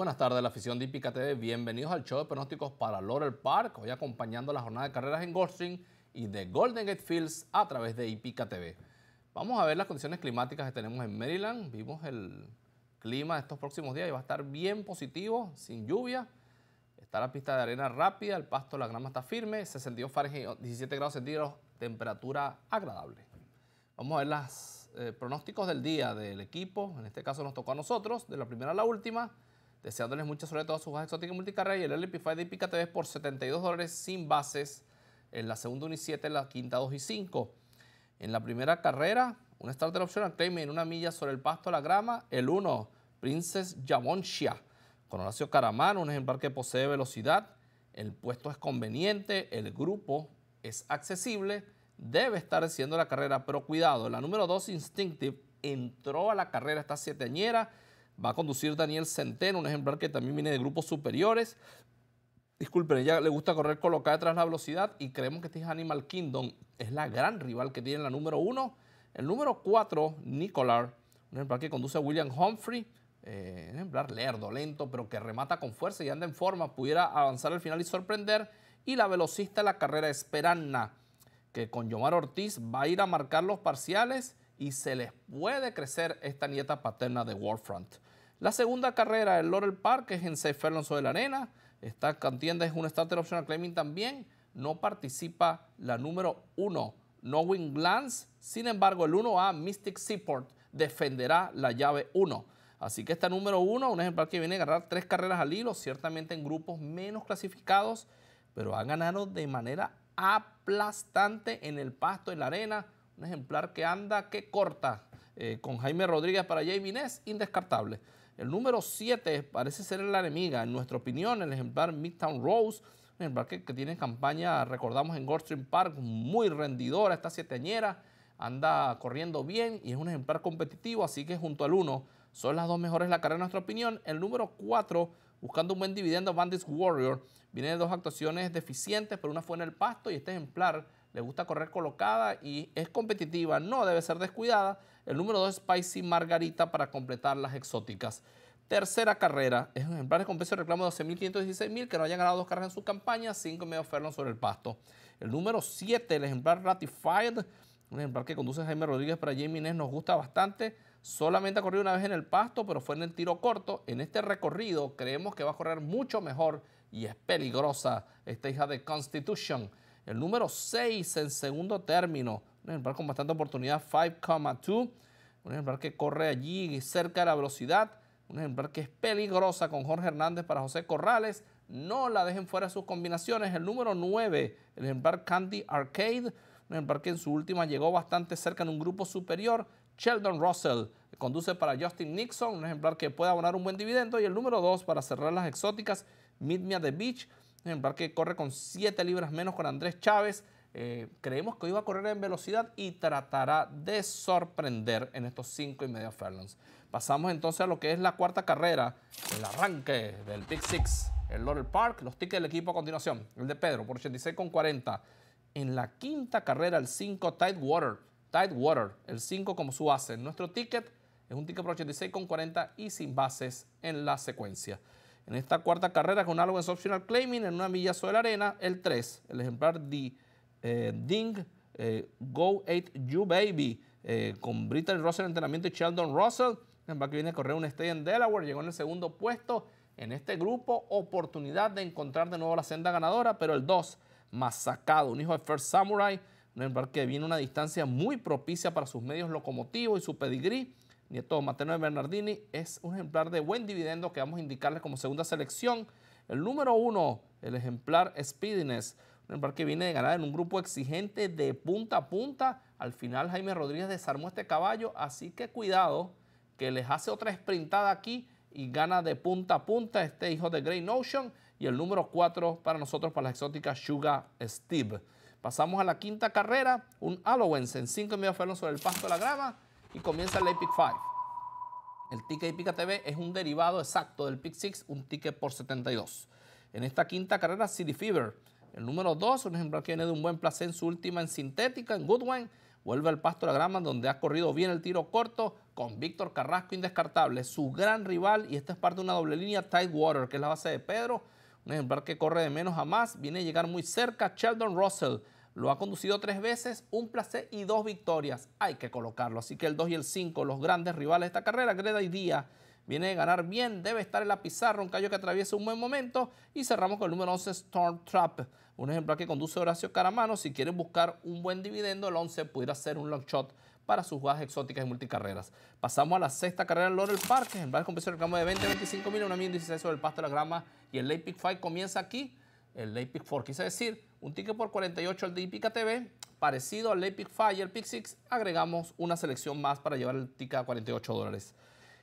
buenas tardes, la afición de Hípica TV. Bienvenidos al show de pronósticos para Laurel Park, hoy acompañando la jornada de carreras en Goldstream y de Golden Gate Fields a través de Hípica TV. Vamos a ver las condiciones climáticas que tenemos en Maryland. Vimos el clima de estos próximos días y va a estar bien positivo, sin lluvia. Está la pista de arena rápida, el pasto, la grama está firme, 62 Fahrenheit, 17 grados centígrados, temperatura agradable. Vamos a ver los eh, pronósticos del día del equipo. En este caso nos tocó a nosotros, de la primera a la última. Deseándoles sobre suerte a todas sus exóticas multicarrera y el LP de Pika TV por 72 dólares sin bases en la segunda 1 7, en la quinta 2 y 5. En la primera carrera, un starter optional, claim en una milla sobre el pasto a la grama, el 1, Princess Yamonshia, con Horacio Caramano, un ejemplar que posee velocidad, el puesto es conveniente, el grupo es accesible, debe estar haciendo la carrera, pero cuidado, la número 2, Instinctive, entró a la carrera, esta sieteñera, Va a conducir Daniel Centeno, un ejemplar que también viene de grupos superiores. Disculpen, ella le gusta correr colocada detrás la velocidad y creemos que este es Animal Kingdom. Es la gran rival que tiene la número uno. El número cuatro, Nicolar, un ejemplar que conduce a William Humphrey. Eh, un ejemplar lerdo, lento, pero que remata con fuerza y anda en forma. Pudiera avanzar al final y sorprender. Y la velocista de la carrera, Esperanna, que con Yomar Ortiz va a ir a marcar los parciales y se les puede crecer esta nieta paterna de Warfront. La segunda carrera, el Laurel Park, es en Safe Alonso de la Arena. Esta contienda es un starter optional claiming también. No participa la número 1, Knowing Glance. Sin embargo, el 1A, Mystic Seaport, defenderá la llave 1. Así que esta número uno, un ejemplar que viene a agarrar tres carreras al hilo, ciertamente en grupos menos clasificados, pero ha ganado de manera aplastante en el pasto, en la arena. Un ejemplar que anda, que corta, eh, con Jaime Rodríguez para Jamie Inés, indescartable. El número 7 parece ser la enemiga. En nuestra opinión, el ejemplar Midtown Rose, un ejemplar que, tiene campaña, recordamos, en Goldstream Park, muy rendidora, está sieteñera, anda corriendo bien y es un ejemplar competitivo, así que junto al 1 son las dos mejores en la carrera en nuestra opinión. El número 4, buscando un buen dividendo, Bandits Warrior, viene de dos actuaciones deficientes, pero una fue en el pasto y este ejemplar le gusta correr colocada y es competitiva, no debe ser descuidada. El número 2, Spicy Margarita para completar las exóticas. Tercera carrera, es un ejemplar de compenso de reclamo de mil que no hayan ganado dos carreras en su campaña, cinco medio fernos sobre el pasto. El número 7, el ejemplar Ratified, un ejemplar que conduce Jaime Rodríguez para Jamie Inés, nos gusta bastante. Solamente ha corrido una vez en el pasto, pero fue en el tiro corto. En este recorrido creemos que va a correr mucho mejor y es peligrosa esta hija de Constitution. El número 6 en segundo término, un ejemplar con bastante oportunidad, 5,2. Un ejemplar que corre allí cerca de la velocidad. Un ejemplar que es peligrosa con Jorge Hernández para José Corrales. No la dejen fuera de sus combinaciones. El número 9, el ejemplar Candy Arcade. Un ejemplar que en su última llegó bastante cerca en un grupo superior. Sheldon Russell conduce para Justin Nixon. Un ejemplar que puede abonar un buen dividendo. Y el número 2 para cerrar las exóticas, Meet Me the Beach. Un ejemplar que corre con 7 libras menos con Andrés Chávez. Eh, creemos que hoy va a correr en velocidad y tratará de sorprender en estos cinco y medio furlongs. Pasamos entonces a lo que es la cuarta carrera, el arranque del Big Six, el Laurel Park, los tickets del equipo a continuación, el de Pedro por con 86,40. En la quinta carrera, el 5 Tidewater, Water, el 5 como su base. Nuestro ticket es un ticket por 86,40 y sin bases en la secuencia. En esta cuarta carrera, con algo en optional claiming, en una milla sobre la arena, el 3, el ejemplar D. Eh, Ding, eh, Go 8 You Baby, eh, con Brittany Russell entrenamiento y Sheldon Russell, En que viene a correr un stay en Delaware, llegó en el segundo puesto en este grupo, oportunidad de encontrar de nuevo la senda ganadora, pero el 2, masacado, un hijo de First Samurai, un embarque que viene a una distancia muy propicia para sus medios locomotivos y su pedigrí, nieto materno de Bernardini, es un ejemplar de buen dividendo que vamos a indicarles como segunda selección. El número 1, el ejemplar Speediness, el parque viene de ganar en un grupo exigente de punta a punta. Al final Jaime Rodríguez desarmó este caballo, así que cuidado que les hace otra sprintada aquí y gana de punta a punta este hijo de Grey Notion y el número 4 para nosotros para la exótica Sugar Steve. Pasamos a la quinta carrera, un Allowance en 5 medio felón sobre el pasto de la grama y comienza el Epic 5. El ticket Pica TV es un derivado exacto del Pick 6, un ticket por 72. En esta quinta carrera, City Fever el número dos, un ejemplar que viene de un buen placer su última en sintética, en Goodwin. Vuelve al pasto de la grama donde ha corrido bien el tiro corto con Víctor Carrasco indescartable, su gran rival, y esta es parte de una doble línea Tidewater, que es la base de Pedro. Un ejemplar que corre de menos a más, viene a llegar muy cerca. Sheldon Russell lo ha conducido tres veces, un placer y dos victorias. Hay que colocarlo. Así que el 2 y el 5, los grandes rivales de esta carrera, Greda y Díaz Viene de ganar bien, debe estar en la pizarra, un callo que atraviesa un buen momento. Y cerramos con el número 11, Trap Un ejemplar que conduce Horacio Caramano. Si quieren buscar un buen dividendo, el 11 pudiera ser un long shot para sus jugadas exóticas y multicarreras. Pasamos a la sexta carrera en Laurel Park. en con en el de 20 25 mil, una 16 sobre el pasto de la grama. Y el late pick 5 comienza aquí. El late pick 4, quise decir, un ticket por 48 al de TV. Parecido al late pick y el pick 6, agregamos una selección más para llevar el ticket a 48 dólares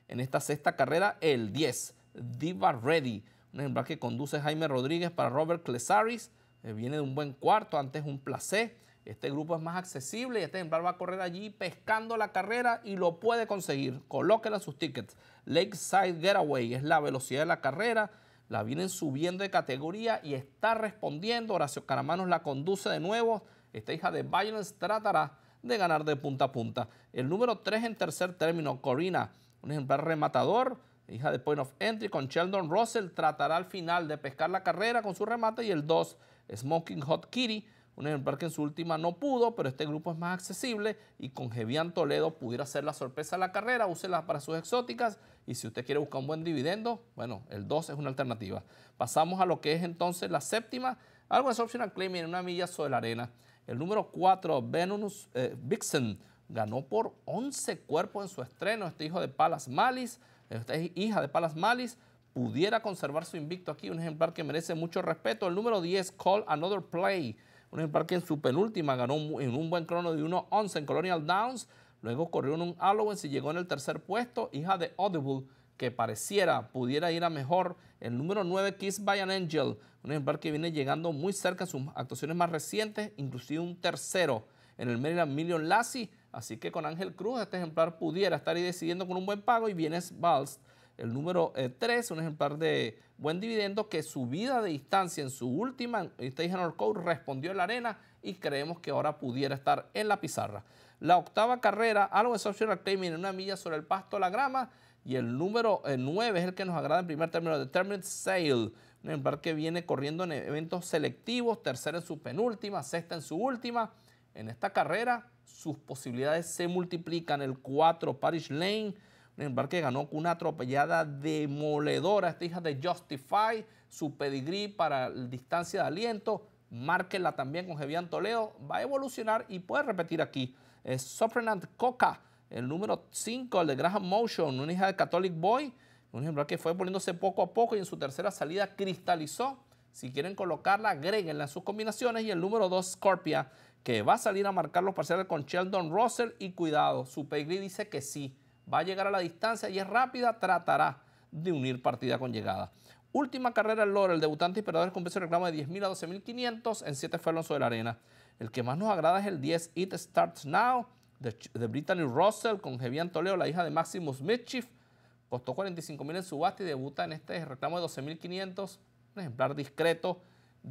en esta sexta carrera, el 10, Diva Ready. Un ejemplar que conduce Jaime Rodríguez para Robert Clesaris. Eh, viene de un buen cuarto, antes un placé. Este grupo es más accesible y este ejemplar va a correr allí pescando la carrera y lo puede conseguir. Colóquela sus tickets. Lakeside Getaway es la velocidad de la carrera. La vienen subiendo de categoría y está respondiendo. Horacio Caramanos la conduce de nuevo. Esta hija de Violence tratará de ganar de punta a punta. El número 3 en tercer término, Corina un ejemplar rematador, hija de Point of Entry, con Sheldon Russell, tratará al final de pescar la carrera con su remate. Y el 2, Smoking Hot Kitty, un ejemplar que en su última no pudo, pero este grupo es más accesible y con Gevian Toledo pudiera ser la sorpresa de la carrera, úsela para sus exóticas y si usted quiere buscar un buen dividendo, bueno, el 2 es una alternativa. Pasamos a lo que es entonces la séptima, algo es optional claiming en una milla sobre la arena. El número 4, Venus eh, Vixen, ganó por 11 cuerpos en su estreno. Este hijo de Palas Malis, esta hija de Palas Malis, pudiera conservar su invicto aquí. Un ejemplar que merece mucho respeto. El número 10, Call Another Play. Un ejemplar que en su penúltima ganó en un buen crono de 1 11 en Colonial Downs. Luego corrió en un Allowance y llegó en el tercer puesto. Hija de Audible, que pareciera pudiera ir a mejor. El número 9, Kiss by an Angel. Un ejemplar que viene llegando muy cerca en sus actuaciones más recientes. Inclusive un tercero en el Maryland Million Lassie Así que con Ángel Cruz este ejemplar pudiera estar ahí decidiendo con un buen pago y vienes Vals, el número 3, eh, un ejemplar de buen dividendo que su vida de distancia en su última Station Code respondió en la arena y creemos que ahora pudiera estar en la pizarra. La octava carrera, algo Social Claiming en una milla sobre el pasto la grama y el número 9 eh, es el que nos agrada en primer término, Determined Sale, un ejemplar que viene corriendo en eventos selectivos, tercera en su penúltima, sexta en su última. En esta carrera sus posibilidades se multiplican. El 4, Parish Lane, un embarque ganó con una atropellada demoledora. Esta hija de Justify, su pedigrí para distancia de aliento. Márquenla también con Jevian Toledo. Va a evolucionar y puede repetir aquí. Es Coca, el número 5, el de Graham Motion, una hija de Catholic Boy. Un ejemplar que fue poniéndose poco a poco y en su tercera salida cristalizó. Si quieren colocarla, agréguenla en sus combinaciones. Y el número 2, Scorpia, que va a salir a marcar los parciales con Sheldon Russell y cuidado, su pedigree dice que sí, va a llegar a la distancia y es rápida, tratará de unir partida con llegada. Última carrera el Lore, el debutante y perdedor con peso de reclamo de 10.000 a 12.500 en 7 Alonso de la arena. El que más nos agrada es el 10 It Starts Now de, Brittany Russell con Jevian Toledo, la hija de Maximus Mischief. Costó 45.000 en subasta y debuta en este reclamo de 12.500, un ejemplar discreto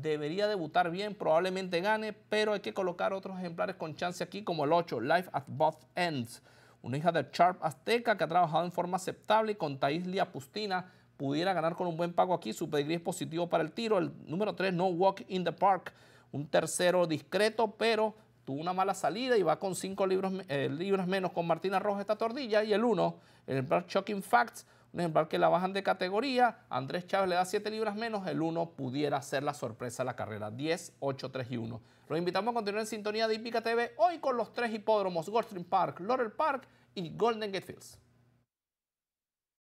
debería debutar bien, probablemente gane, pero hay que colocar otros ejemplares con chance aquí, como el 8, Life at Both Ends, una hija de Sharp Azteca que ha trabajado en forma aceptable y con Thais Liapustina pudiera ganar con un buen pago aquí, su pedigree es positivo para el tiro, el número 3, No Walk in the Park, un tercero discreto, pero tuvo una mala salida y va con 5 libros eh, menos con Martina Rojas esta tordilla, y el 1, el black Shocking Facts, en que la bajan de categoría, Andrés Chávez le da 7 libras menos, el 1 pudiera ser la sorpresa de la carrera. 10, 8, 3 y 1. Los invitamos a continuar en sintonía de IPICA TV hoy con los tres hipódromos, Goldstream Park, Laurel Park y Golden Gate Fields.